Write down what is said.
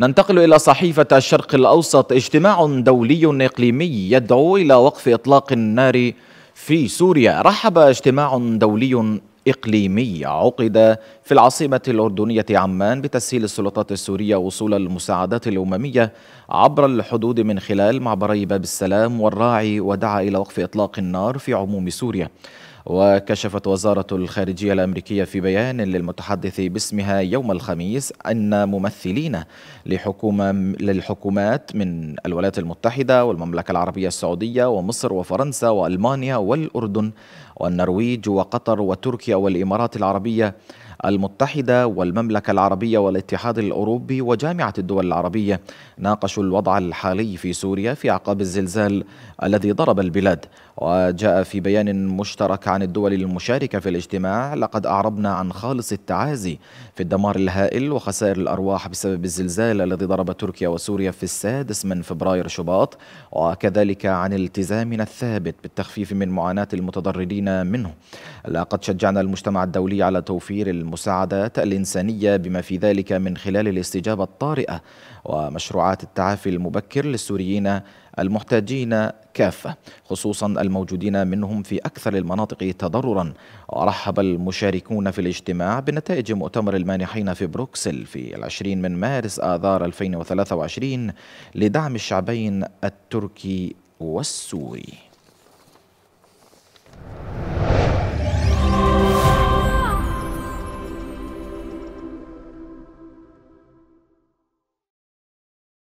ننتقل إلى صحيفة الشرق الأوسط اجتماع دولي إقليمي يدعو إلى وقف إطلاق النار في سوريا رحب اجتماع دولي إقليمي عقد في العاصمة الأردنية عمان بتسهيل السلطات السورية وصول المساعدات الأممية عبر الحدود من خلال معبري باب السلام والراعي ودعا إلى وقف إطلاق النار في عموم سوريا وكشفت وزارة الخارجية الأمريكية في بيان للمتحدث باسمها يوم الخميس أن ممثلين لحكومة للحكومات من الولايات المتحدة والمملكة العربية السعودية ومصر وفرنسا وألمانيا والأردن والنرويج وقطر وتركيا والإمارات العربية المتحدة والمملكة العربية والاتحاد الأوروبي وجامعة الدول العربية ناقشوا الوضع الحالي في سوريا في أعقاب الزلزال الذي ضرب البلاد وجاء في بيان مشترك عن الدول المشاركة في الاجتماع لقد أعربنا عن خالص التعازي في الدمار الهائل وخسائر الأرواح بسبب الزلزال الذي ضرب تركيا وسوريا في السادس من فبراير شباط وكذلك عن التزامنا الثابت بالتخفيف من معاناة المتضررين منه لقد شجعنا المجتمع الدولي على توفير الم المساعدات الإنسانية بما في ذلك من خلال الاستجابة الطارئة ومشروعات التعافي المبكر للسوريين المحتاجين كافة خصوصا الموجودين منهم في أكثر المناطق تضررا ورحب المشاركون في الاجتماع بنتائج مؤتمر المانحين في بروكسل في العشرين من مارس آذار 2023 لدعم الشعبين التركي والسوري